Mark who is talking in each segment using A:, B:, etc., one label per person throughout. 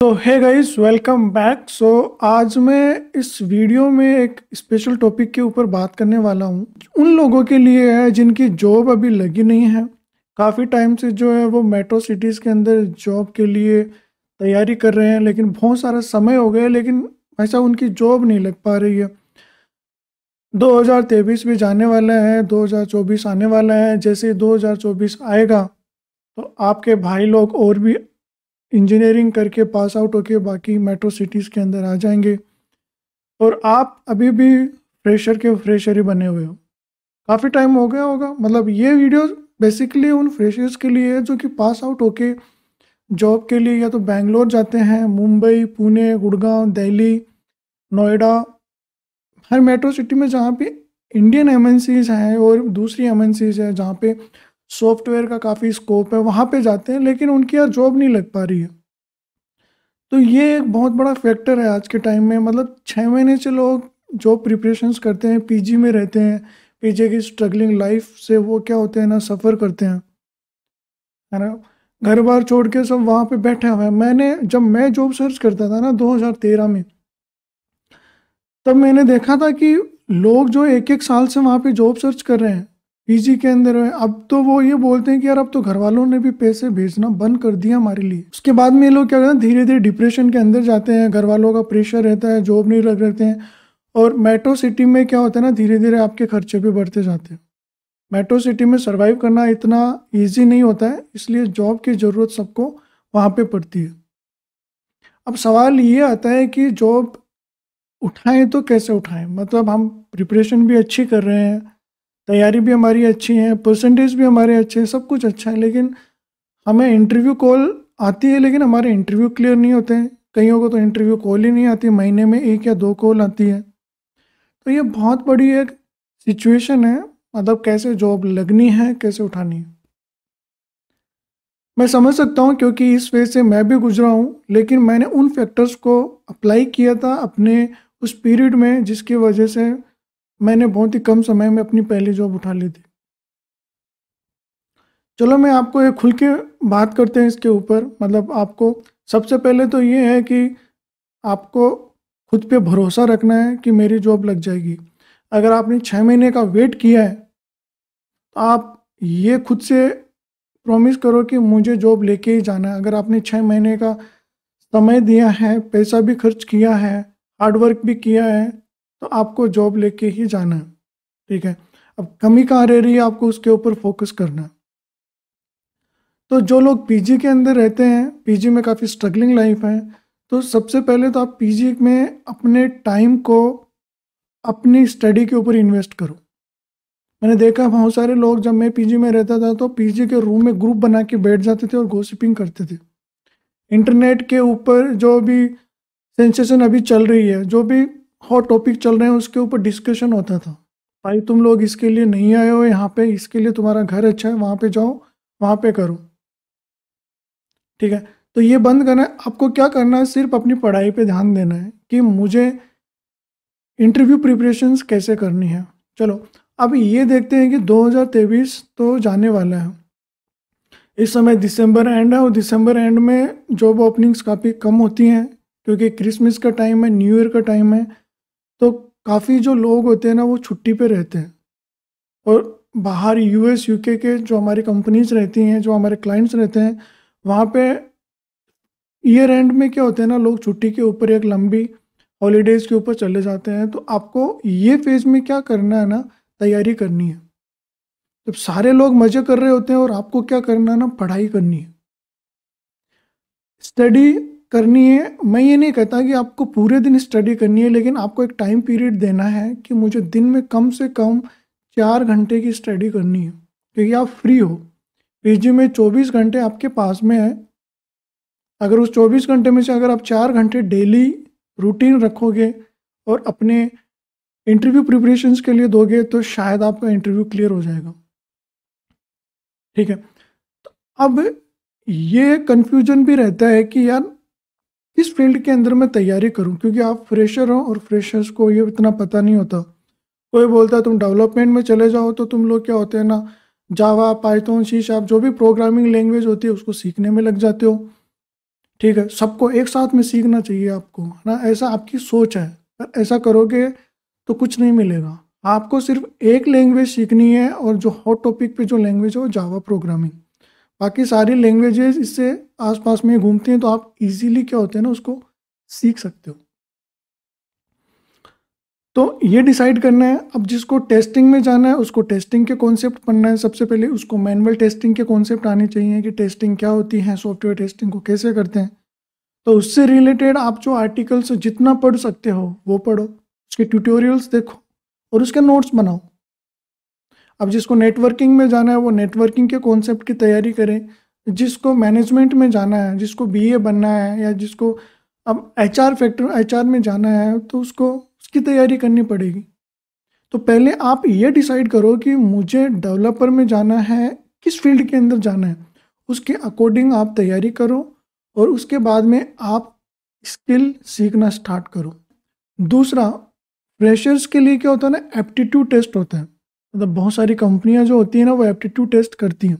A: तो है guys welcome back so आज मैं इस वीडियो में एक स्पेशल टॉपिक के ऊपर बात करने वाला हूँ उन लोगों के लिए है जिनकी जॉब अभी लगी नहीं है काफ़ी टाइम से जो है वो मेट्रो सिटीज़ के अंदर जॉब के लिए तैयारी कर रहे हैं लेकिन बहुत सारा समय हो गया लेकिन ऐसा उनकी जॉब नहीं लग पा रही है दो भी जाने वाला है दो आने वाला है जैसे 2024 आएगा तो आपके भाई लोग और भी इंजीनियरिंग करके पास आउट होके बाकी मेट्रो सिटीज़ के अंदर आ जाएंगे और आप अभी भी फ्रेशर के फ्रेशर ही बने हुए हो काफ़ी टाइम हो गया होगा मतलब ये वीडियो बेसिकली उन फ्रेशर्स के लिए है जो कि पास आउट होके जॉब के लिए या तो बैंगलोर जाते हैं मुंबई पुणे गुड़गांव दिल्ली नोएडा हर मेट्रो सिटी में जहाँ पे इंडियन एम हैं और दूसरी एम हैं जहाँ पे सॉफ्टवेयर का काफ़ी स्कोप है वहाँ पे जाते हैं लेकिन उनकी यहाँ जॉब नहीं लग पा रही है तो ये एक बहुत बड़ा फैक्टर है आज के टाइम में मतलब छः महीने से लोग जॉब प्रिपरेशन करते हैं पी में रहते हैं पीजे की स्ट्रगलिंग लाइफ से वो क्या होते हैं ना सफ़र करते हैं है ना घर बार छोड़ के सब वहाँ पे बैठे हुए हैं मैंने जब मैं जॉब सर्च करता था ना 2013 में तब मैंने देखा था कि लोग जो एक एक साल से वहाँ पे जॉब सर्च कर रहे हैं पीजी के अंदर है अब तो वो ये बोलते हैं कि यार अब तो घर वालों ने भी पैसे भेजना बंद कर दिया हमारे लिए उसके बाद में ये लोग क्या करते हैं धीरे धीरे डिप्रेशन के अंदर जाते हैं घर वालों का प्रेशर रहता है जॉब नहीं रख रहते हैं और मेट्रो सिटी में क्या होता है ना धीरे धीरे आपके खर्चे भी बढ़ते जाते हैं मेट्रो सिटी में सर्वाइव करना इतना ईजी नहीं होता है इसलिए जॉब की ज़रूरत सबको वहाँ पर पड़ती है अब सवाल ये आता है कि जॉब उठाएं तो कैसे उठाएं मतलब हम प्रिपरेशन भी अच्छी कर रहे हैं तैयारी भी हमारी अच्छी है परसेंटेज भी हमारे अच्छे हैं सब कुछ अच्छा है लेकिन हमें इंटरव्यू कॉल आती है लेकिन हमारे इंटरव्यू क्लियर नहीं होते हैं कईयों को तो इंटरव्यू कॉल ही नहीं आती महीने में एक या दो कॉल आती है तो ये बहुत बड़ी एक सिचुएशन है मतलब कैसे जॉब लगनी है कैसे उठानी है मैं समझ सकता हूँ क्योंकि इस वजह से मैं भी गुजरा हूँ लेकिन मैंने उन फैक्टर्स को अप्लाई किया था अपने उस पीरियड में जिसकी वजह से मैंने बहुत ही कम समय में अपनी पहली जॉब उठा ली थी चलो मैं आपको ये खुल के बात करते हैं इसके ऊपर मतलब आपको सबसे पहले तो ये है कि आपको खुद पे भरोसा रखना है कि मेरी जॉब लग जाएगी अगर आपने छः महीने का वेट किया है तो आप ये खुद से प्रॉमिस करो कि मुझे जॉब लेके ही जाना है अगर आपने छः महीने का समय दिया है पैसा भी खर्च किया है हार्डवर्क भी किया है तो आपको जॉब लेके ही जाना है ठीक है अब कमी कहाँ रह रही है आपको उसके ऊपर फोकस करना है तो जो लोग पीजी के अंदर रहते हैं पीजी में काफ़ी स्ट्रगलिंग लाइफ है तो सबसे पहले तो आप पीजी में अपने टाइम को अपनी स्टडी के ऊपर इन्वेस्ट करो मैंने देखा बहुत सारे लोग जब मैं पीजी में रहता था तो पीजी के रूम में ग्रुप बना के बैठ जाते थे और गोसिपिंग करते थे इंटरनेट के ऊपर जो भी सेंसेशन अभी चल रही है जो भी हॉट टॉपिक चल रहे हैं उसके ऊपर डिस्कशन होता था भाई तुम लोग इसके लिए नहीं आए हो यहाँ पे इसके लिए तुम्हारा घर अच्छा है वहाँ पे जाओ वहाँ पे करो ठीक है तो ये बंद करना है आपको क्या करना है सिर्फ अपनी पढ़ाई पे ध्यान देना है कि मुझे इंटरव्यू प्रिपरेशंस कैसे करनी है चलो अब ये देखते हैं कि 2023 तो जाने वाला है इस समय दिसंबर एंड है और दिसंबर एंड में जॉब ओपनिंग्स काफ़ी कम होती हैं क्योंकि क्रिसमस का टाइम है न्यू ईयर का टाइम है तो काफ़ी जो लोग होते हैं ना वो छुट्टी पे रहते हैं और बाहर यूएस यूके के जो हमारी कंपनीज रहती हैं जो हमारे क्लाइंट्स रहते हैं वहाँ पे ईयर एंड में क्या होते हैं ना लोग छुट्टी के ऊपर एक लंबी हॉलीडेज़ के ऊपर चले जाते हैं तो आपको ये फेज़ में क्या करना है ना तैयारी करनी है जब सारे लोग मज़े कर रहे होते हैं और आपको क्या करना है ना पढ़ाई करनी है स्टडी करनी है मैं ये नहीं कहता कि आपको पूरे दिन स्टडी करनी है लेकिन आपको एक टाइम पीरियड देना है कि मुझे दिन में कम से कम चार घंटे की स्टडी करनी है क्योंकि आप फ्री हो पी में चौबीस घंटे आपके पास में है अगर उस चौबीस घंटे में से अगर आप चार घंटे डेली रूटीन रखोगे और अपने इंटरव्यू प्रिपरेशन के लिए दोगे तो शायद आपका इंटरव्यू क्लियर हो जाएगा ठीक है तो अब ये कन्फ्यूजन भी रहता है कि यार इस फील्ड के अंदर मैं तैयारी करूँ क्योंकि आप फ्रेशर हो और फ्रेशर्स को ये इतना पता नहीं होता कोई बोलता है तुम डेवलपमेंट में चले जाओ तो तुम लोग क्या होते हैं ना जावा पाइथन सी शार्प जो भी प्रोग्रामिंग लैंग्वेज होती है उसको सीखने में लग जाते हो ठीक है सबको एक साथ में सीखना चाहिए आपको है ना ऐसा आपकी सोच है अगर ऐसा करोगे तो कुछ नहीं मिलेगा आपको सिर्फ एक लैंग्वेज सीखनी है और जो हॉट टॉपिक पे जो लैंग्वेज है वो जावा प्रोग्रामिंग बाकी सारी लैंग्वेजेस इससे आसपास में घूमती हैं तो आप इजीली क्या होते हैं ना उसको सीख सकते हो तो ये डिसाइड करना है अब जिसको टेस्टिंग में जाना है उसको टेस्टिंग के कॉन्सेप्ट पढ़ना है सबसे पहले उसको मैनुअल टेस्टिंग के कॉन्सेप्ट आने चाहिए कि टेस्टिंग क्या होती है सॉफ्टवेयर टेस्टिंग को कैसे करते हैं तो उससे रिलेटेड आप जो आर्टिकल्स जितना पढ़ सकते हो वो पढ़ो उसके ट्यूटोरियल्स देखो और उसके नोट्स बनाओ अब जिसको नेटवर्किंग में जाना है वो नेटवर्किंग के कॉन्सेप्ट की तैयारी करें जिसको मैनेजमेंट में जाना है जिसको बी बनना है या जिसको अब आर फैक्टर एच में जाना है तो उसको उसकी तैयारी करनी पड़ेगी तो पहले आप ये डिसाइड करो कि मुझे डेवलपर में जाना है किस फील्ड के अंदर जाना है उसके अकॉर्डिंग आप तैयारी करो और उसके बाद में आप स्किल सीखना स्टार्ट करो दूसरा फ्रेशर्स के लिए क्या होता है ना एप्टीट्यूड टेस्ट होता है मतलब बहुत सारी कंपनियां जो होती हैं ना वो एप्टीट्यूड टेस्ट करती हैं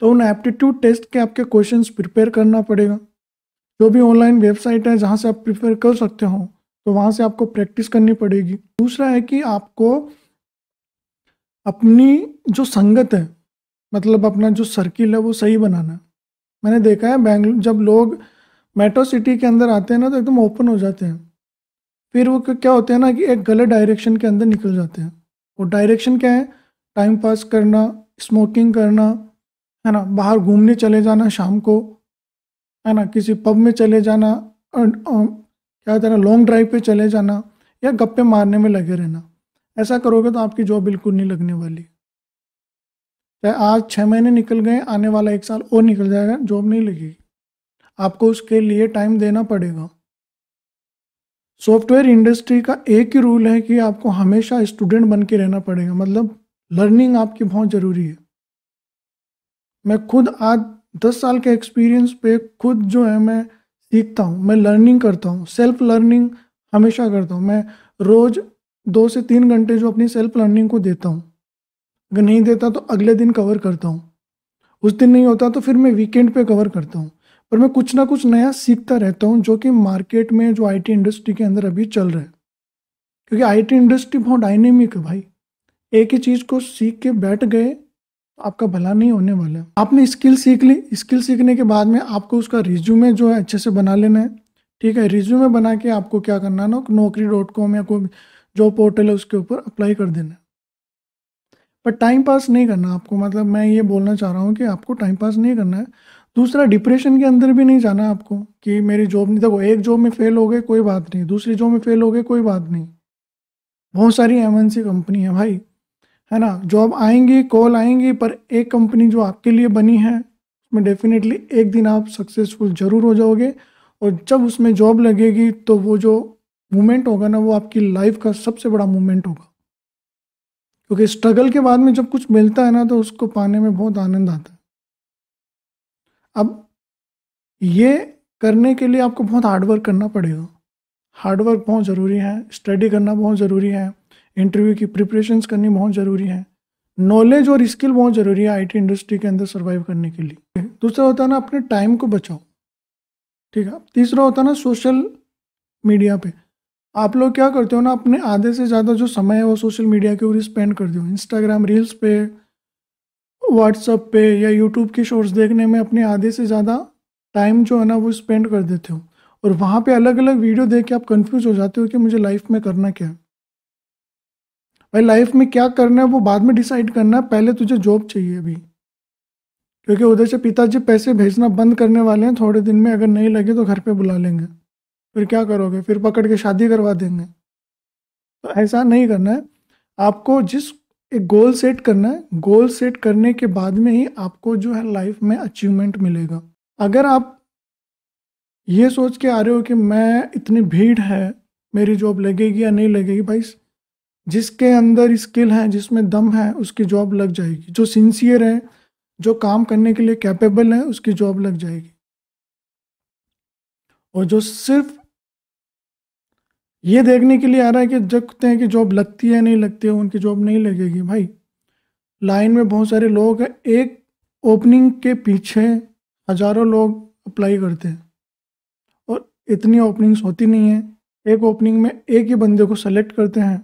A: तो उन एप्टीट्यूड टेस्ट के आपके क्वेश्चन प्रिपेयर करना पड़ेगा जो भी ऑनलाइन वेबसाइट है जहाँ से आप प्रिपेयर कर सकते हो तो वहाँ से आपको प्रैक्टिस करनी पड़ेगी दूसरा है कि आपको अपनी जो संगत है मतलब अपना जो सर्किल है वो सही बनाना मैंने देखा है बैंगलोर जब लोग मेट्रो सिटी के अंदर आते हैं ना तो एकदम ओपन हो जाते हैं फिर वो क्या होते हैं ना कि एक गलत डायरेक्शन के अंदर निकल जाते हैं और डायरेक्शन क्या है टाइम पास करना स्मोकिंग करना है ना बाहर घूमने चले जाना शाम को है ना किसी पब में चले जाना और, अं, और, अं, क्या कहते हैं लॉन्ग ड्राइव पे चले जाना या गप्पे मारने में लगे रहना ऐसा करोगे तो आपकी जॉब बिल्कुल नहीं लगने वाली चाहे आज छः महीने निकल गए आने वाला एक साल और निकल जाएगा जॉब नहीं लगेगी आपको उसके लिए टाइम देना पड़ेगा सॉफ्टवेयर इंडस्ट्री का एक ही रूल है कि आपको हमेशा स्टूडेंट बन के रहना पड़ेगा मतलब लर्निंग आपकी बहुत ज़रूरी है मैं खुद आज दस साल के एक्सपीरियंस पे खुद जो है मैं सीखता हूँ मैं लर्निंग करता हूँ सेल्फ लर्निंग हमेशा करता हूँ मैं रोज़ दो से तीन घंटे जो अपनी सेल्फ लर्निंग को देता हूँ अगर नहीं देता तो अगले दिन कवर करता हूँ उस दिन नहीं होता तो फिर मैं वीकेंड पे कवर करता हूँ और मैं कुछ ना कुछ नया सीखता रहता हूँ जो कि मार्केट में जो आईटी इंडस्ट्री के अंदर अभी चल रहा है क्योंकि आईटी इंडस्ट्री बहुत डायनेमिक है भाई एक ही चीज़ को सीख के बैठ गए तो आपका भला नहीं होने वाला है आपने स्किल सीख ली स्किल सीखने के बाद में आपको उसका रिज्यूमे जो है अच्छे से बना लेना है ठीक है रिज्यूमे बना के आपको क्या करना है ना नौकरी डॉट कॉम या कोई जॉब पोर्टल है उसके ऊपर अप्लाई कर देना पर टाइम पास नहीं करना आपको मतलब मैं ये बोलना चाह रहा हूँ कि आपको टाइम पास नहीं करना है दूसरा डिप्रेशन के अंदर भी नहीं जाना आपको कि मेरी जॉब नहीं देखो एक जॉब में फेल हो गए कोई बात नहीं दूसरी जॉब में फेल हो गए कोई बात नहीं बहुत सारी सी कंपनी है भाई है ना जॉब आएंगी कॉल आएंगी पर एक कंपनी जो आपके लिए बनी है उसमें डेफिनेटली एक दिन आप सक्सेसफुल ज़रूर हो जाओगे और जब उसमें जॉब लगेगी तो वो जो मोमेंट होगा ना वो आपकी लाइफ का सबसे बड़ा मोमेंट होगा क्योंकि स्ट्रगल के बाद में जब कुछ मिलता है ना तो उसको पाने में बहुत आनंद आता है अब ये करने के लिए आपको बहुत हार्डवर्क करना पड़ेगा हार्डवर्क बहुत ज़रूरी है स्टडी करना बहुत ज़रूरी है इंटरव्यू की प्रिपरेशन करनी बहुत ज़रूरी है नॉलेज और स्किल बहुत ज़रूरी है आईटी इंडस्ट्री के अंदर सर्वाइव करने के लिए दूसरा होता है ना अपने टाइम को बचाओ ठीक है तीसरा होता है ना सोशल मीडिया पे आप लोग क्या करते हो ना अपने आधे से ज़्यादा जो समय है वो सोशल मीडिया के ऊपर स्पेंड करते हो इंस्टाग्राम रील्स पे व्हाट्सअप पे या यूट्यूब के शोर्स देखने में अपने आधे से ज़्यादा टाइम जो है ना वो स्पेंड कर देते हो और वहाँ पे अलग अलग वीडियो देख के आप कंफ्यूज हो जाते हो कि मुझे लाइफ में करना क्या है भाई लाइफ में क्या करना है वो बाद में डिसाइड करना है पहले तुझे जॉब चाहिए अभी क्योंकि उधर से पिताजी पैसे भेजना बंद करने वाले हैं थोड़े दिन में अगर नहीं लगे तो घर पे बुला लेंगे फिर क्या करोगे फिर पकड़ के शादी करवा देंगे तो ऐसा नहीं करना है आपको जिस एक गोल सेट करना है गोल सेट करने के बाद में ही आपको जो है लाइफ में अचीवमेंट मिलेगा अगर आप ये सोच के आ रहे हो कि मैं इतनी भीड़ है मेरी जॉब लगेगी या नहीं लगेगी भाई जिसके अंदर स्किल है जिसमें दम है उसकी जॉब लग जाएगी जो सिंसियर है जो काम करने के लिए कैपेबल है उसकी जॉब लग जाएगी और जो सिर्फ ये देखने के लिए आ रहा है कि देखते हैं कि जॉब लगती है नहीं लगती है उनकी जॉब नहीं लगेगी भाई लाइन में बहुत सारे लोग हैं एक ओपनिंग के पीछे हज़ारों लोग अप्लाई करते हैं और इतनी ओपनिंग्स होती नहीं है एक ओपनिंग में एक ही बंदे को सेलेक्ट करते हैं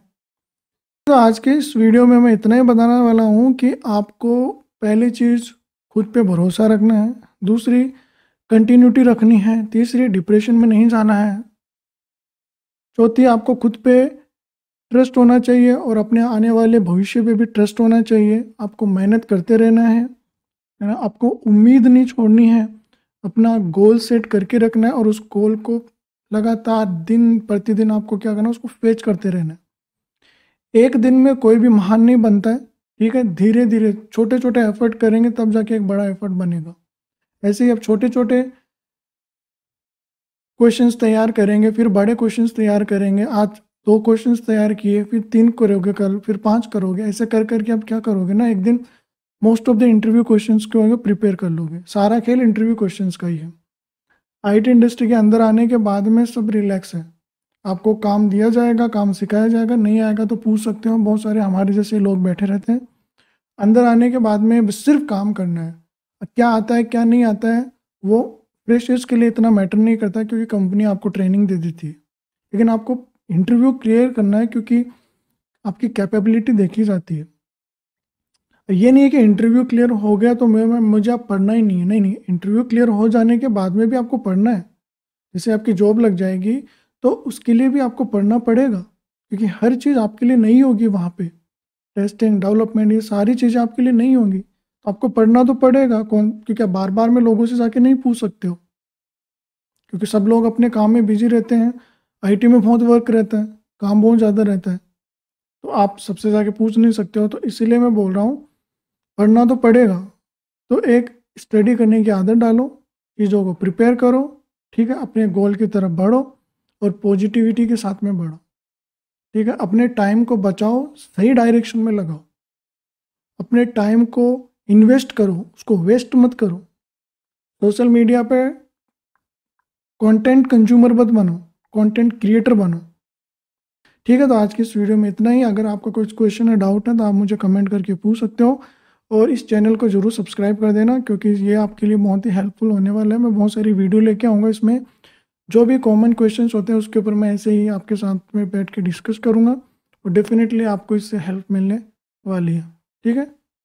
A: तो आज के इस वीडियो में मैं इतना ही बताने वाला हूँ कि आपको पहली चीज़ खुद पे भरोसा रखना है दूसरी कंटिन्यूटी रखनी है तीसरी डिप्रेशन में नहीं जाना है चौथी आपको खुद पे ट्रस्ट होना चाहिए और अपने आने वाले भविष्य पे भी ट्रस्ट होना चाहिए आपको मेहनत करते रहना है ना आपको उम्मीद नहीं छोड़नी है अपना गोल सेट करके रखना है और उस गोल को लगातार दिन प्रतिदिन आपको क्या करना है उसको फेच करते रहना है एक दिन में कोई भी महान नहीं बनता है ठीक है धीरे धीरे छोटे छोटे एफर्ट करेंगे तब जाके एक बड़ा एफर्ट बनेगा ऐसे ही आप छोटे छोटे क्वेश्चंस तैयार करेंगे फिर बड़े क्वेश्चंस तैयार करेंगे आज दो क्वेश्चन तैयार किए फिर तीन करोगे कल फिर पाँच करोगे ऐसे कर करके आप क्या करोगे ना एक दिन most of the interview question के होंगे प्रिपेयर कर लोगे सारा खेल इंटरव्यू क्वेश्चन का ही है आईटी इंडस्ट्री के अंदर आने के बाद में सब रिलैक्स है आपको काम दिया जाएगा काम सिखाया जाएगा नहीं आएगा तो पूछ सकते हो बहुत सारे हमारे जैसे लोग बैठे रहते हैं अंदर आने के बाद में सिर्फ काम करना है क्या आता है क्या नहीं आता है वो प्रेशर के लिए इतना मैटर नहीं करता क्योंकि कंपनी आपको ट्रेनिंग दे देती है लेकिन आपको इंटरव्यू क्लियर करना है क्योंकि आपकी कैपेबिलिटी देखी जाती है ये नहीं है कि इंटरव्यू क्लियर हो गया तो मैं मुझे आप पढ़ना ही नहीं है नहीं नहीं इंटरव्यू क्लियर हो जाने के बाद में भी आपको पढ़ना है जैसे आपकी जॉब लग जाएगी तो उसके लिए भी आपको पढ़ना पड़ेगा क्योंकि हर चीज़ आपके लिए नहीं होगी वहाँ पे टेस्टिंग डेवलपमेंट ये सारी चीज़ें आपके लिए नहीं होंगी आपको पढ़ना तो पड़ेगा कौन क्योंकि आप बार बार में लोगों से जाके नहीं पूछ सकते हो क्योंकि सब लोग अपने काम में बिजी रहते हैं आईटी में बहुत वर्क रहता है काम बहुत ज़्यादा रहता है तो आप सबसे जाके पूछ नहीं सकते हो तो इसीलिए मैं बोल रहा हूँ पढ़ना तो पड़ेगा तो एक स्टडी करने की आदत डालो चीज़ों को प्रिपेयर करो ठीक है अपने गोल की तरफ बढ़ो और पॉजिटिविटी के साथ में बढ़ो ठीक है अपने टाइम को बचाओ सही डायरेक्शन में लगाओ अपने टाइम को इन्वेस्ट करो उसको वेस्ट मत करो सोशल मीडिया पे कंटेंट कंज्यूमर मत बनो कंटेंट क्रिएटर बनो ठीक है तो आज की इस वीडियो में इतना ही अगर आपका कुछ क्वेश्चन है डाउट है तो आप मुझे कमेंट करके पूछ सकते हो और इस चैनल को ज़रूर सब्सक्राइब कर देना क्योंकि ये आपके लिए बहुत ही हेल्पफुल होने वाला है मैं बहुत सारी वीडियो लेके आऊँगा इसमें जो भी कॉमन क्वेश्चन होते हैं उसके ऊपर मैं ऐसे ही आपके साथ में बैठ के डिस्कस करूँगा और डेफिनेटली आपको इससे हेल्प मिलने वाली है ठीक है